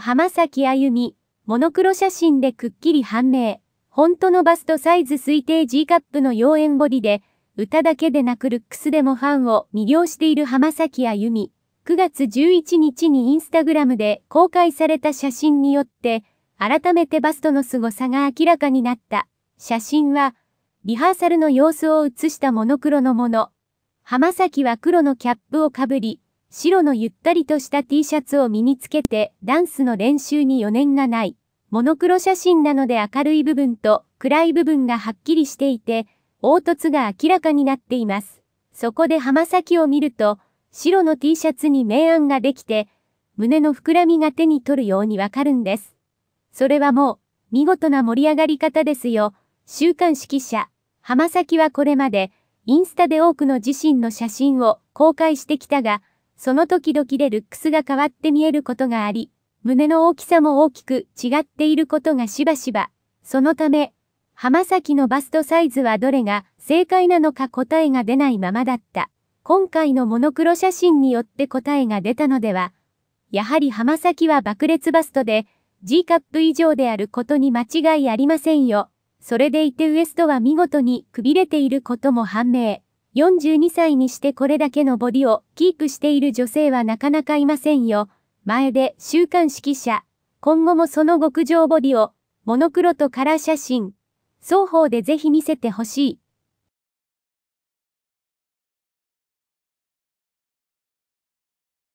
浜崎あゆみ、モノクロ写真でくっきり判明。本当のバストサイズ推定 G カップの妖艶ボディで、歌だけでなくルックスでもファンを魅了している浜崎あゆみ。9月11日にインスタグラムで公開された写真によって、改めてバストの凄さが明らかになった。写真は、リハーサルの様子を写したモノクロのもの。浜崎は黒のキャップをかぶり、白のゆったりとした T シャツを身につけてダンスの練習に余念がない。モノクロ写真なので明るい部分と暗い部分がはっきりしていて、凹凸が明らかになっています。そこで浜崎を見ると、白の T シャツに明暗ができて、胸の膨らみが手に取るようにわかるんです。それはもう、見事な盛り上がり方ですよ。週刊指揮者、浜崎はこれまで、インスタで多くの自身の写真を公開してきたが、その時々でルックスが変わって見えることがあり、胸の大きさも大きく違っていることがしばしば、そのため、浜崎のバストサイズはどれが正解なのか答えが出ないままだった。今回のモノクロ写真によって答えが出たのでは、やはり浜崎は爆裂バストで、G カップ以上であることに間違いありませんよ。それでいてウエストは見事にくびれていることも判明。42歳にしてこれだけのボディをキープしている女性はなかなかいませんよ。前で週刊指揮者。今後もその極上ボディを、モノクロとカラー写真、双方でぜひ見せてほしい。